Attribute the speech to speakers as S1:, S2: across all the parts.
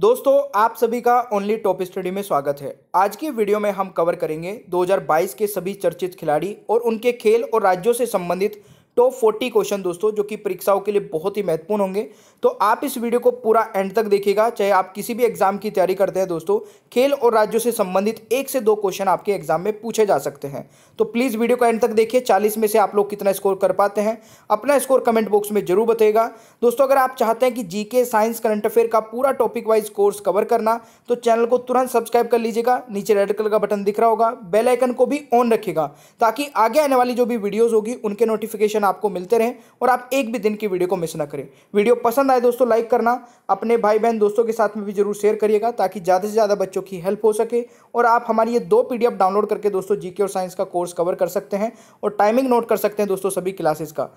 S1: दोस्तों आप सभी का ओनली टॉप स्टडी में स्वागत है आज की वीडियो में हम कवर करेंगे 2022 के सभी चर्चित खिलाड़ी और उनके खेल और राज्यों से संबंधित टॉप फोर्टी क्वेश्चन दोस्तों जो कि परीक्षाओं के लिए बहुत ही महत्वपूर्ण होंगे तो आप इस वीडियो को पूरा एंड तक देखिएगा चाहे आप किसी भी एग्जाम की तैयारी करते हैं दोस्तों खेल और राज्यों से संबंधित एक से दो क्वेश्चन आपके एग्जाम में पूछे जा सकते हैं तो प्लीज़ वीडियो को एंड तक देखिए चालीस में से आप लोग कितना स्कोर कर पाते हैं अपना स्कोर कमेंट बॉक्स में जरूर बताएगा दोस्तों अगर आप चाहते हैं कि जीके साइंस करंट अफेयर का पूरा टॉपिक वाइज कोर्स कवर करना तो चैनल को तुरंत सब्सक्राइब कर लीजिएगा नीचे रेड कलर का बटन दिख रहा होगा बेल को भी ऑन रखेगा ताकि आगे आने वाली जो भी वीडियोज़ होगी उनके नोटिफिकेशन आपको मिलते रहें और आप एक भी दिन की वीडियो को मिस ना करें वीडियो पसंद आए दोस्तों लाइक करना अपने भाई बहन दोस्तों के साथ में भी जरूर शेयर करिएगा ताकि ज़्यादा से ज़्यादा बच्चों की हेल्प हो सके और आप हमारी ये दो पी डाउनलोड करके दोस्तों जी और साइंस का कोर्स कवर कर सकते हैं और टाइमिंग नोट कर सकते हैं दोस्तों सभी क्लासेस का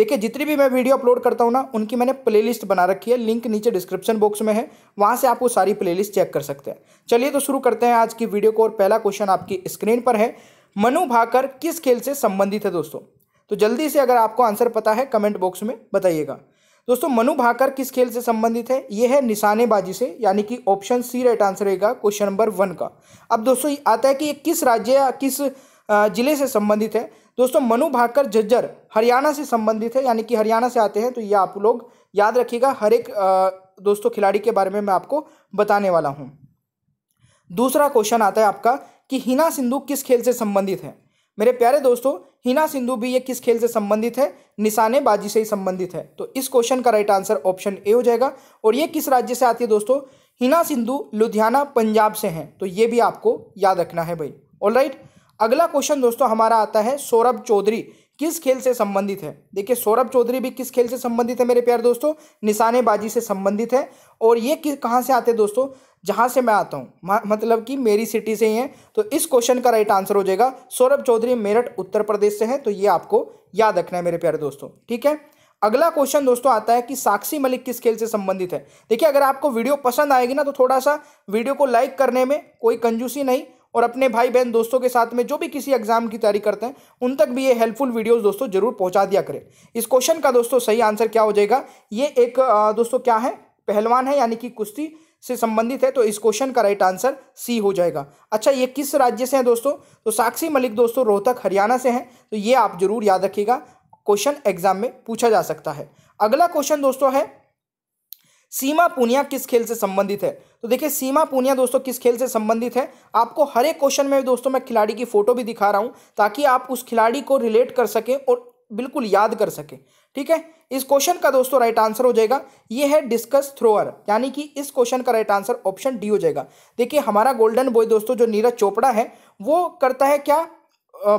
S1: देखिए जितनी भी मैं वीडियो अपलोड करता हूँ ना उनकी मैंने प्ले बना रखी है लिंक नीचे डिस्क्रिप्शन बॉक्स में है वहाँ से आप वो सारी प्ले चेक कर सकते हैं चलिए तो शुरू करते हैं आज की वीडियो को और पहला क्वेश्चन आपकी स्क्रीन पर है मनु भाकर किस खेल से संबंधित है दोस्तों तो जल्दी से अगर आपको आंसर पता है कमेंट बॉक्स में बताइएगा दोस्तों मनु भाकर किस खेल से संबंधित है यह है निशानेबाजी से यानी कि ऑप्शन सी राइट आंसर रहेगा क्वेश्चन नंबर वन का अब दोस्तों आता है कि ये किस राज्य या किस जिले से संबंधित है दोस्तों मनु भाकर झज्जर हरियाणा से संबंधित है यानी कि हरियाणा से आते हैं तो ये आप लोग याद रखिएगा हर एक दोस्तों खिलाड़ी के बारे में मैं आपको बताने वाला हूँ दूसरा क्वेश्चन आता है आपका कि हिना सिंधु किस खेल से संबंधित है मेरे प्यारे दोस्तों हिना सिंधु भी ये किस खेल से संबंधित है निशानेबाजी से ही संबंधित है तो इस क्वेश्चन का राइट आंसर ऑप्शन ए हो जाएगा और ये किस राज्य से आती है दोस्तों हिना सिंधु लुधियाना पंजाब से हैं तो ये भी आपको याद रखना है भाई ऑल राइट अगला क्वेश्चन दोस्तों हमारा आता है सौरभ चौधरी किस खेल से संबंधित है देखिए सौरभ चौधरी भी किस खेल से संबंधित है मेरे प्यार दोस्तों निशानेबाजी से संबंधित है और ये किस कहाँ से आते हैं दोस्तों जहाँ से मैं आता हूँ मतलब कि मेरी सिटी से ही है तो इस क्वेश्चन का राइट आंसर हो जाएगा सौरभ चौधरी मेरठ उत्तर प्रदेश से हैं तो ये आपको याद रखना है मेरे प्यारे दोस्तों ठीक है अगला क्वेश्चन दोस्तों आता है कि साक्षी मलिक किस खेल से संबंधित है देखिए अगर आपको वीडियो पसंद आएगी ना तो थोड़ा सा वीडियो को लाइक करने में कोई कंजूसी नहीं और अपने भाई बहन दोस्तों के साथ में जो भी किसी एग्जाम की तैयारी करते हैं उन तक भी ये हेल्पफुल वीडियोस दोस्तों जरूर पहुंचा दिया करें इस क्वेश्चन का दोस्तों सही आंसर क्या हो जाएगा ये एक दोस्तों क्या है पहलवान है यानी कि कुश्ती से संबंधित है तो इस क्वेश्चन का राइट आंसर सी हो जाएगा अच्छा ये किस राज्य से हैं दोस्तों तो साक्षी मलिक दोस्तों रोहतक हरियाणा से हैं तो ये आप जरूर याद रखिएगा क्वेश्चन एग्जाम में पूछा जा सकता है अगला क्वेश्चन दोस्तों है सीमा पुनिया किस खेल से संबंधित है तो देखिए सीमा पुनिया दोस्तों किस खेल से संबंधित है आपको हर एक क्वेश्चन में दोस्तों मैं खिलाड़ी की फोटो भी दिखा रहा हूं ताकि आप उस खिलाड़ी को रिलेट कर सकें और बिल्कुल याद कर सके ठीक है इस क्वेश्चन का दोस्तों राइट आंसर हो जाएगा ये है डिस्कस थ्रोअर यानी कि इस क्वेश्चन का राइट आंसर ऑप्शन डी हो जाएगा देखिए हमारा गोल्डन बॉय दोस्तों जो नीरज चोपड़ा है वो करता है क्या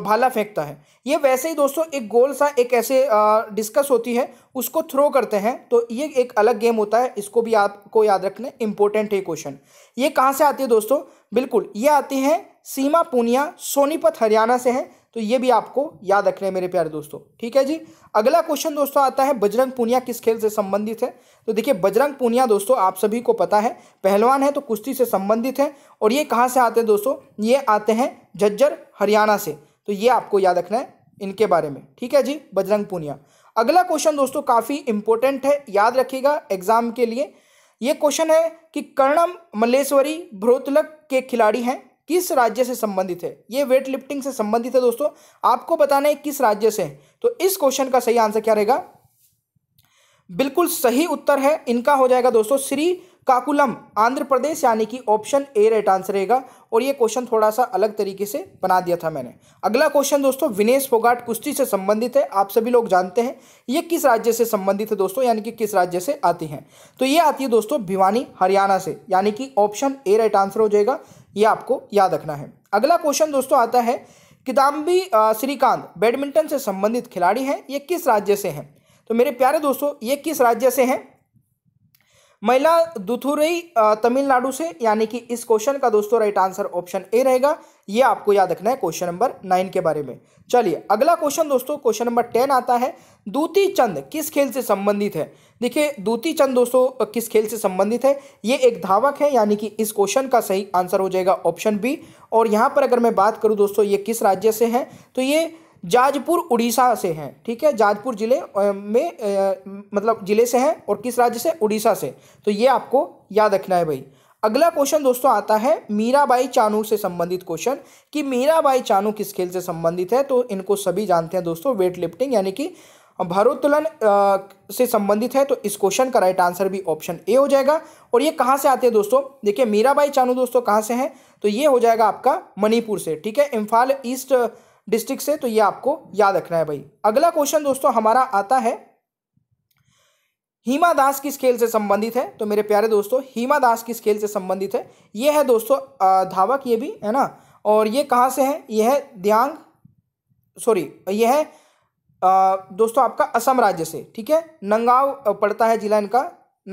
S1: भाला फेंकता है ये वैसे ही दोस्तों एक गोल सा एक ऐसे डिस्कस होती है उसको थ्रो करते हैं तो ये एक अलग गेम होता है इसको भी आपको याद रखना इंपॉर्टेंट है क्वेश्चन ये कहाँ से आती है दोस्तों बिल्कुल ये आती है सीमा पूनिया सोनीपत हरियाणा से है तो ये भी आपको याद रखना है मेरे प्यारे दोस्तों ठीक है जी अगला क्वेश्चन दोस्तों आता है बजरंग पुनिया किस खेल से संबंधित है तो देखिए बजरंग पूनिया दोस्तों आप सभी को पता है पहलवान है तो कुश्ती से संबंधित है और ये कहाँ से आते हैं दोस्तों ये आते हैं झज्जर हरियाणा से तो ये आपको याद रखना है इनके बारे में ठीक है जी बजरंग पुनिया अगला क्वेश्चन दोस्तों काफ़ी इंपॉर्टेंट है याद रखिएगा एग्जाम के लिए ये क्वेश्चन है कि कर्णम मल्लेश्वरी भ्रोतलक के खिलाड़ी हैं किस राज्य से संबंधित है ये वेट लिफ्टिंग से संबंधित है दोस्तों आपको बताना है किस राज्य से तो इस क्वेश्चन का सही आंसर क्या रहेगा बिल्कुल सही उत्तर है इनका हो जाएगा दोस्तों श्री काकुलम आंध्र प्रदेश यानी कि ऑप्शन ए राइट आंसर रहेगा और ये क्वेश्चन थोड़ा सा अलग तरीके से बना दिया था मैंने अगला क्वेश्चन दोस्तों विनेश फोगाट कुश्ती से संबंधित है आप सभी लोग जानते हैं ये किस राज्य से संबंधित है दोस्तों यानी कि किस राज्य से आती हैं तो ये आती है दोस्तों भिवानी हरियाणा से यानी कि ऑप्शन ए राइट आंसर हो जाएगा ये आपको याद रखना है अगला क्वेश्चन दोस्तों आता है किदाम्बी श्रीकांत बैडमिंटन से संबंधित खिलाड़ी हैं ये किस राज्य से हैं तो मेरे प्यारे दोस्तों ये किस राज्य से हैं महिला दुथुरई तमिलनाडु से यानी कि इस क्वेश्चन का दोस्तों राइट आंसर ऑप्शन ए रहेगा ये आपको याद रखना है क्वेश्चन नंबर नाइन के बारे में चलिए अगला क्वेश्चन दोस्तों क्वेश्चन नंबर टेन आता है दूती चंद किस खेल से संबंधित है देखिए दूती चंद दोस्तों किस खेल से संबंधित है ये एक धावक है यानी कि इस क्वेश्चन का सही आंसर हो जाएगा ऑप्शन बी और यहाँ पर अगर मैं बात करूँ दोस्तों ये किस राज्य से है तो ये जाजपुर उड़ीसा से हैं ठीक है जाजपुर जिले में मतलब जिले से हैं और किस राज्य से उड़ीसा से तो ये आपको याद रखना है भाई अगला क्वेश्चन दोस्तों आता है मीराबाई चानू से संबंधित क्वेश्चन कि मीराबाई चानू किस खेल से संबंधित है तो इनको सभी जानते हैं दोस्तों वेट लिफ्टिंग यानी कि भारोत्तोलन से संबंधित है तो इस क्वेश्चन का राइट आंसर भी ऑप्शन ए हो जाएगा और ये कहाँ से आते हैं दोस्तों देखिए मीराबाई चानू दोस्तों कहाँ से हैं तो ये हो जाएगा आपका मणिपुर से ठीक है इम्फाल ईस्ट डिस्ट्रिक्ट से तो ये आपको याद रखना है भाई अगला क्वेश्चन दोस्तों हमारा आता है हीमा दास किस खेल से संबंधित है तो मेरे प्यारे दोस्तों हीमा दास किस खेल से संबंधित है ये है दोस्तों धावक ये भी है ना और ये कहाँ से है यह है दियांग सॉरी यह है दोस्तों आपका असम राज्य से ठीक है नंगाव पड़ता है जिला इनका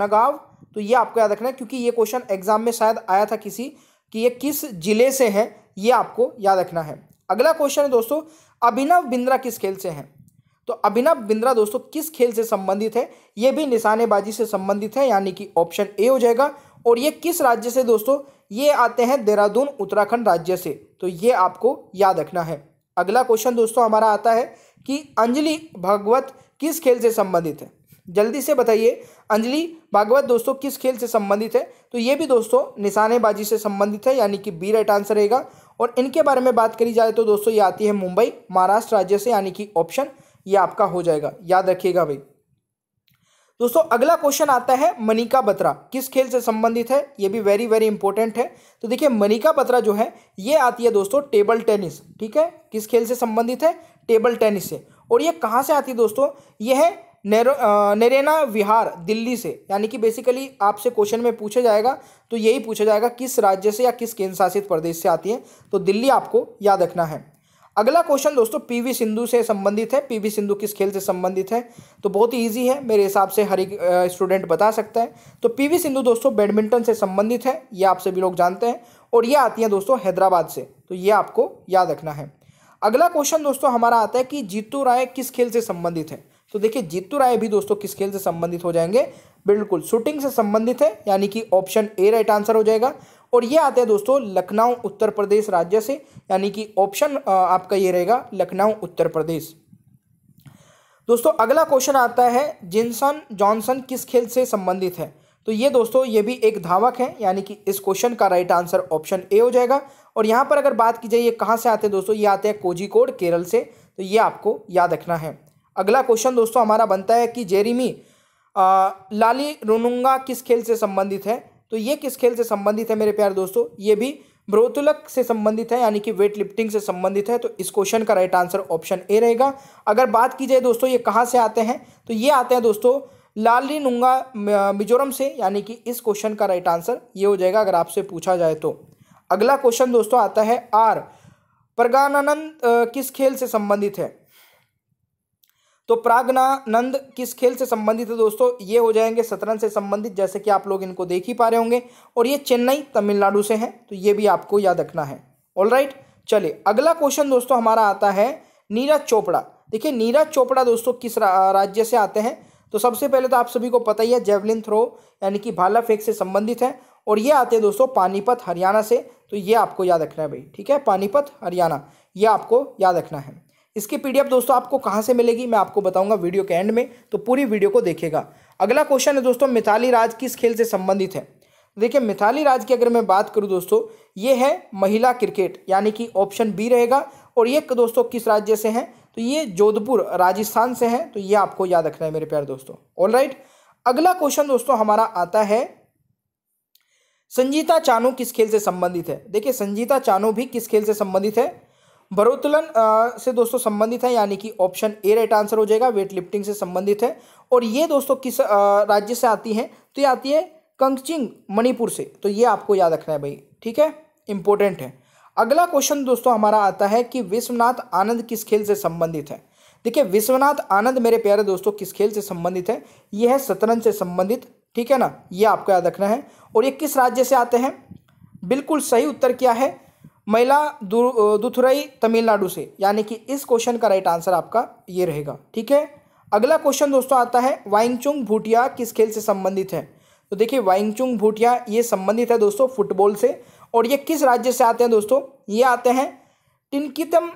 S1: नगाव तो ये आपको याद रखना है क्योंकि ये क्वेश्चन एग्जाम में शायद आया था किसी कि ये किस जिले से है ये आपको याद रखना है अगला क्वेश्चन है दोस्तों अभिनव बिंद्रा किस खेल से हैं तो अभिनव बिंद्रा दोस्तों किस खेल से संबंधित है ये भी निशानेबाजी से संबंधित है यानी कि ऑप्शन ए हो जाएगा और ये किस राज्य से दोस्तों ये आते हैं देहरादून उत्तराखंड राज्य से तो ये आपको याद रखना है अगला क्वेश्चन दोस्तों हमारा आता है कि अंजलि भागवत किस खेल से संबंधित है जल्दी से बताइए अंजलि भागवत दोस्तों किस खेल से संबंधित है तो ये भी दोस्तों निशानेबाजी से संबंधित है यानी कि बी राइट आंसर रहेगा और इनके बारे में बात करी जाए तो दोस्तों ये आती है मुंबई महाराष्ट्र राज्य से यानी कि ऑप्शन ये आपका हो जाएगा याद रखिएगा भाई दोस्तों अगला क्वेश्चन आता है मनिका बत्रा किस खेल से संबंधित है ये भी वेरी वेरी इंपॉर्टेंट है तो देखिए मनिका बत्रा जो है ये आती है दोस्तों टेबल टेनिस ठीक है किस खेल से संबंधित है टेबल टेनिस से और ये कहाँ से आती है दोस्तों ये है नेरो नरेना विहार दिल्ली से यानी कि बेसिकली आपसे क्वेश्चन में पूछा जाएगा तो यही पूछा जाएगा किस राज्य से या किस केंद्र शासित प्रदेश से आती है तो दिल्ली आपको याद रखना है अगला क्वेश्चन दोस्तों पीवी सिंधु से संबंधित है पीवी सिंधु किस खेल से संबंधित है तो बहुत ही ईजी है मेरे हिसाब से हर एक स्टूडेंट बता सकता है तो पीवी सिंधु दोस्तों बैडमिंटन से संबंधित है ये आप सभी लोग जानते हैं और ये आती है दोस्तों हैदराबाद से तो ये आपको याद रखना है अगला क्वेश्चन दोस्तों हमारा आता है कि जीतू राय किस खेल से संबंधित है तो देखिए जीतू राय भी दोस्तों किस खेल से संबंधित हो जाएंगे बिल्कुल शूटिंग से संबंधित है यानी कि ऑप्शन ए राइट आंसर हो जाएगा और ये आते हैं दोस्तों लखनऊ उत्तर प्रदेश राज्य से यानी कि ऑप्शन आपका ये रहेगा लखनऊ उत्तर प्रदेश दोस्तों अगला क्वेश्चन आता है जिनसन जॉनसन किस खेल से संबंधित है तो ये दोस्तों ये भी एक धावक है यानी कि इस क्वेश्चन का राइट आंसर ऑप्शन ए हो जाएगा और यहाँ पर अगर बात की जाए ये कहाँ से आते हैं दोस्तों ये आते हैं कोजिकोड केरल से तो ये आपको याद रखना है अगला क्वेश्चन दोस्तों हमारा बनता है कि जेरीमी लाली रोनुंगा किस खेल से संबंधित है तो ये किस खेल से संबंधित है मेरे प्यार दोस्तों ये भी ब्रोतुलक से संबंधित है यानी कि वेट लिफ्टिंग से संबंधित है तो इस क्वेश्चन का राइट आंसर ऑप्शन ए रहेगा अगर बात की जाए दोस्तों ये कहाँ से आते हैं तो ये आते हैं दोस्तों लाली नुंगा मिजोरम से यानी कि इस क्वेश्चन का राइट आंसर ये हो जाएगा अगर आपसे पूछा जाए तो अगला क्वेश्चन दोस्तों आता है आर प्रगानंद किस खेल से संबंधित है तो प्रागनानंद किस खेल से संबंधित है दोस्तों ये हो जाएंगे शतरंज से संबंधित जैसे कि आप लोग इनको देख ही पा रहे होंगे और ये चेन्नई तमिलनाडु से हैं तो ये भी आपको याद रखना है ऑल राइट चलिए अगला क्वेश्चन दोस्तों हमारा आता है नीरज चोपड़ा देखिए नीरज चोपड़ा दोस्तों किस रा, राज्य से आते हैं तो सबसे पहले तो आप सभी को पता ही है जेवलिन थ्रो यानी कि भाला फेंक से संबंधित है और ये आते हैं दोस्तों पानीपत हरियाणा से तो ये आपको याद रखना है भाई ठीक है पानीपत हरियाणा ये आपको याद रखना है इसकी पीडीएफ दोस्तों आपको कहाँ से मिलेगी मैं आपको बताऊंगा वीडियो के एंड में तो पूरी वीडियो को देखेगा अगला क्वेश्चन है दोस्तों मिथाली राज किस खेल से संबंधित है देखिए मिथाली राज की अगर मैं बात करूं दोस्तों ये है महिला क्रिकेट यानी कि ऑप्शन बी रहेगा और ये दोस्तों किस राज्य से हैं तो ये जोधपुर राजस्थान से हैं तो ये आपको याद रखना है मेरे प्यार दोस्तों ऑल राइट अगला क्वेश्चन दोस्तों हमारा आता है संजीता चानू किस खेल से संबंधित है देखिए संजीता चानू भी किस खेल से संबंधित है भरोत्तोलन से दोस्तों संबंधित है यानी कि ऑप्शन ए राइट आंसर हो जाएगा वेट लिफ्टिंग से संबंधित है और ये दोस्तों किस राज्य से आती है तो ये आती है कंगचिंग मणिपुर से तो ये आपको याद रखना है भाई ठीक है इंपॉर्टेंट है अगला क्वेश्चन दोस्तों हमारा आता है कि विश्वनाथ आनंद किस खेल से संबंधित है देखिए विश्वनाथ आनंद मेरे प्यारे दोस्तों किस खेल से संबंधित है यह है शतरंज से संबंधित ठीक है ना ये आपको याद रखना है और ये किस राज्य से आते हैं बिल्कुल सही उत्तर क्या है महिला दुथुरई तमिलनाडु से यानी कि इस क्वेश्चन का राइट आंसर आपका ये रहेगा ठीक है अगला क्वेश्चन दोस्तों आता है वाइंगचुंग भूटिया किस खेल से संबंधित है तो देखिए वाइंगचुंग भूटिया ये संबंधित है दोस्तों फुटबॉल से और ये किस राज्य से आते हैं दोस्तों ये आते हैं टिनकितम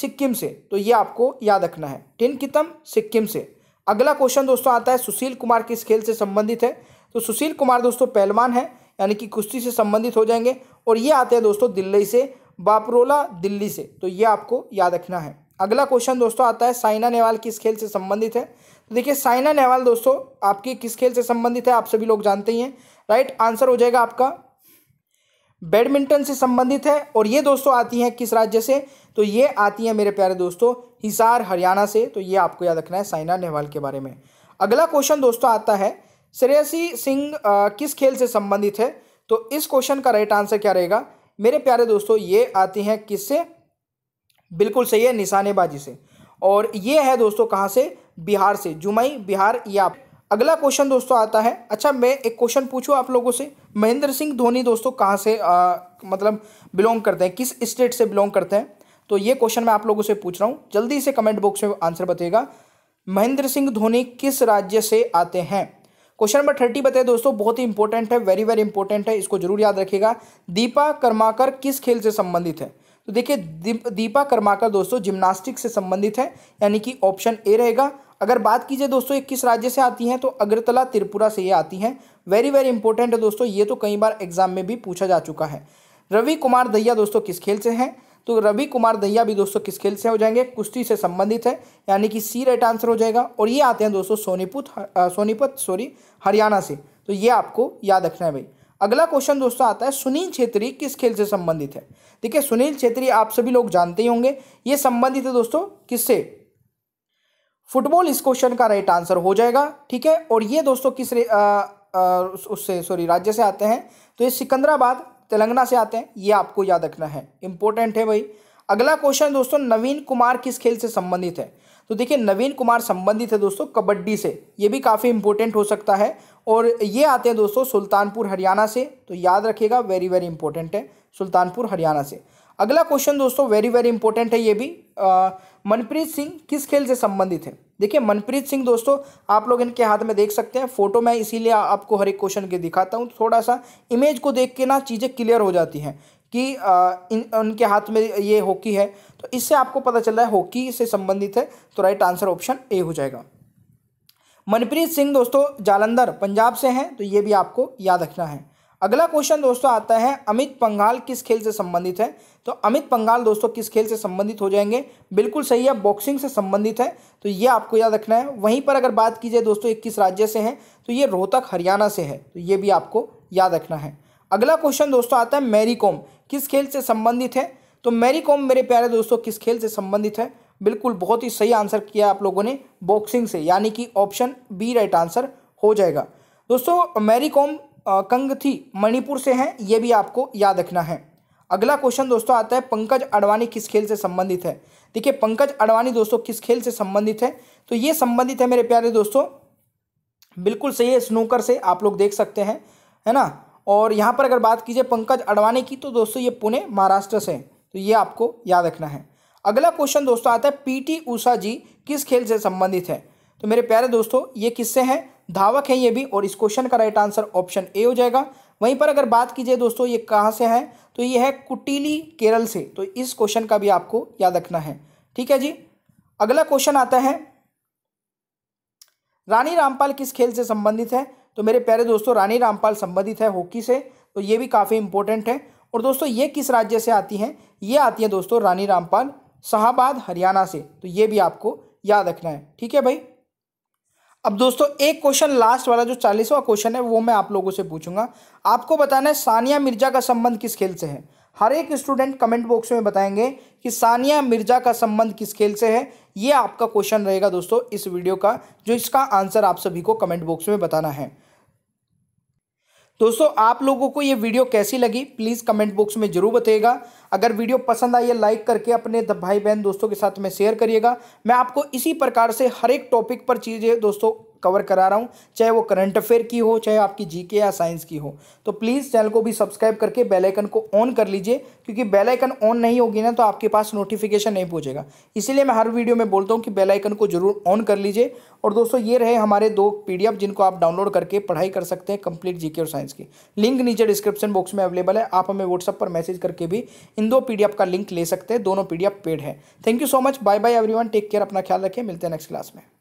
S1: सिक्किम से तो ये आपको याद रखना है टिनकितम सिक्किम से अगला क्वेश्चन दोस्तों आता है सुशील कुमार किस खेल से संबंधित है तो सुशील कुमार दोस्तों पहलवान है यानी कि कुश्ती से संबंधित हो जाएंगे और ये आते हैं दोस्तों दिल्ली से बापरोला दिल्ली से तो ये आपको याद रखना है अगला क्वेश्चन दोस्तों आता है साइना नेहवाल किस खेल से संबंधित है तो देखिए साइना नेहवाल दोस्तों आपकी किस खेल से संबंधित है आप सभी लोग जानते ही हैं राइट आंसर हो जाएगा आपका बैडमिंटन से संबंधित है और ये दोस्तों आती हैं किस राज्य से तो ये आती हैं मेरे प्यारे दोस्तों हिसार हरियाणा से तो ये आपको याद रखना है साइना नेहवाल के बारे में अगला क्वेश्चन दोस्तों आता है श्रेयसी सिंह uh, किस खेल से संबंधित है तो इस क्वेश्चन का राइट आंसर क्या रहेगा मेरे प्यारे दोस्तों ये आती हैं किससे बिल्कुल सही है निशानेबाजी से और ये है दोस्तों कहाँ से बिहार से जुमई बिहार या अगला क्वेश्चन दोस्तों आता है अच्छा मैं एक क्वेश्चन पूछूँ आप लोगों से महेंद्र सिंह धोनी दोस्तों कहाँ से आ, uh, मतलब बिलोंग करते हैं किस स्टेट से बिलोंग करते हैं तो ये क्वेश्चन मैं आप लोगों से पूछ रहा हूँ जल्दी से कमेंट बॉक्स में आंसर बताइएगा महेंद्र सिंह धोनी किस राज्य से आते हैं क्वेश्चन नंबर थर्टी बताए दोस्तों बहुत ही इंपॉर्टेंट है वेरी वेरी इंपॉर्टेंट है इसको जरूर याद रखिएगा दीपा कर्माकर किस खेल से संबंधित है तो देखिए दीपा कर्माकर दोस्तों जिम्नास्टिक से संबंधित है यानी कि ऑप्शन ए रहेगा अगर बात कीजिए दोस्तों ये किस राज्य से आती हैं तो अगरतला त्रिपुरा से ये आती हैं वेरी वेरी इंपॉर्टेंट है दोस्तों ये तो कई बार एग्जाम में भी पूछा जा चुका है रवि कुमार दहिया दोस्तों किस खेल से हैं तो रवि कुमार दहिया भी दोस्तों किस खेल से हो जाएंगे कुश्ती से संबंधित है यानी कि सी राइट आंसर हो जाएगा और ये आते हैं दोस्तों सोनीपुत सोनीपत सॉरी हरियाणा से तो ये आपको याद रखना है भाई अगला क्वेश्चन दोस्तों आता है सुनील छेत्री किस खेल से संबंधित है देखिए सुनील छेत्री आप सभी लोग जानते ही होंगे ये संबंधित है दोस्तों किससे फुटबॉल इस क्वेश्चन का राइट आंसर हो जाएगा ठीक है और ये दोस्तों किस उससे सॉरी राज्य से आते हैं तो ये सिकंदराबाद तेलंगाना से आते हैं ये आपको याद रखना है इंपॉर्टेंट है भाई अगला क्वेश्चन दोस्तों नवीन कुमार किस खेल से संबंधित है तो देखिए नवीन कुमार संबंधित है दोस्तों कबड्डी से ये भी काफ़ी इंपॉर्टेंट हो सकता है और ये आते हैं दोस्तों सुल्तानपुर हरियाणा से तो याद रखिएगा वेरी वेरी इंपॉर्टेंट है सुल्तानपुर हरियाणा से अगला क्वेश्चन दोस्तों वेरी वेरी इंपॉर्टेंट है ये भी मनप्रीत सिंह किस खेल से संबंधित है देखिए मनप्रीत सिंह दोस्तों आप लोग इनके हाथ में देख सकते हैं फोटो मैं इसीलिए आपको हर एक क्वेश्चन के दिखाता हूँ थोड़ा सा इमेज को देख के ना चीज़ें क्लियर हो जाती हैं कि आ, इन उनके हाथ में ये हॉकी है तो इससे आपको पता चल रहा है हॉकी से संबंधित है तो राइट आंसर ऑप्शन ए हो जाएगा मनप्रीत सिंह दोस्तों जालंधर पंजाब से हैं तो ये भी आपको याद रखना है अगला क्वेश्चन दोस्तों आता है अमित पंगाल किस खेल से संबंधित है तो अमित पंगाल दोस्तों किस खेल से संबंधित हो जाएंगे बिल्कुल सही है बॉक्सिंग से संबंधित है तो ये आपको याद रखना है वहीं पर अगर बात की जाए दोस्तों इक्कीस राज्य से हैं तो ये रोहतक हरियाणा से है तो ये भी आपको याद रखना है अगला क्वेश्चन दोस्तों आता है मैरी कॉम किस खेल से संबंधित है तो मैरी कॉम मेरे प्यारे दोस्तों किस खेल से संबंधित है बिल्कुल बहुत ही सही आंसर किया आप लोगों ने बॉक्सिंग से यानी कि ऑप्शन बी राइट आंसर हो जाएगा दोस्तों मैरी कॉम कंगथी मणिपुर से हैं ये भी आपको याद रखना है अगला क्वेश्चन दोस्तों आता है पंकज अडवाणी किस खेल से संबंधित है देखिए पंकज अडवाणी दोस्तों किस खेल से संबंधित है तो ये संबंधित है मेरे प्यारे दोस्तों बिल्कुल सही है स्नूकर से आप लोग देख सकते हैं है ना और यहाँ पर अगर बात कीजिए पंकज अडवाणी की तो दोस्तों ये पुणे महाराष्ट्र से तो ये आपको याद रखना है अगला क्वेश्चन दोस्तों आता है पी ऊषा जी किस खेल से संबंधित है तो मेरे प्यारे दोस्तों ये किससे हैं धावक है ये भी और इस क्वेश्चन का राइट आंसर ऑप्शन ए हो जाएगा वहीं पर अगर बात कीजिए दोस्तों ये कहाँ से है तो ये है कुटीली केरल से तो इस क्वेश्चन का भी आपको याद रखना है ठीक है जी अगला क्वेश्चन आता है रानी रामपाल किस खेल से संबंधित है तो मेरे प्यारे दोस्तों रानी रामपाल संबंधित है हॉकी से तो ये भी काफ़ी इंपॉर्टेंट है और दोस्तों ये किस राज्य से आती हैं ये आती हैं दोस्तों रानी रामपाल शाहबाद हरियाणा से तो ये भी आपको याद रखना है ठीक है भाई अब दोस्तों एक क्वेश्चन लास्ट वाला जो चालीसवां क्वेश्चन है वो मैं आप लोगों से पूछूंगा आपको बताना है सानिया मिर्जा का संबंध किस खेल से है हर एक स्टूडेंट कमेंट बॉक्स में बताएंगे कि सानिया मिर्जा का संबंध किस खेल से है ये आपका क्वेश्चन रहेगा दोस्तों इस वीडियो का जो इसका आंसर आप सभी को कमेंट बॉक्स में बताना है दोस्तों आप लोगों को ये वीडियो कैसी लगी प्लीज़ कमेंट बॉक्स में ज़रूर बताइएगा अगर वीडियो पसंद आई है लाइक करके अपने भाई बहन दोस्तों के साथ में शेयर करिएगा मैं आपको इसी प्रकार से हर एक टॉपिक पर चीज़ें दोस्तों कवर करा रहा हूँ चाहे वो करंट अफेयर की हो चाहे आपकी जीके या साइंस की हो तो प्लीज़ चैनल को भी सब्सक्राइब करके बेल आइकन को ऑन कर लीजिए क्योंकि बेल आइकन ऑन नहीं होगी ना तो आपके पास नोटिफिकेशन नहीं पहुँचेगा इसीलिए मैं हर वीडियो में बोलता हूँ कि बेल आइकन को जरूर ऑन कर लीजिए और दोस्तों ये रहे हमारे दो पी जिनको आप डाउनलोड करके पढ़ाई कर सकते हैं कंप्लीट जी और साइंस की लिंक नीचे डिस्क्रिप्शन बॉक्स में अवेलेबल है आप हमें व्हाट्सअप पर मैसेज करके भी इन दो पीडीएफ का लिंक ले सकते हैं दोनों पीडीएफ पेड है thank you so much bye bye everyone take care अपना ख्याल रखें मिलते हैं नेक्स्ट क्लास में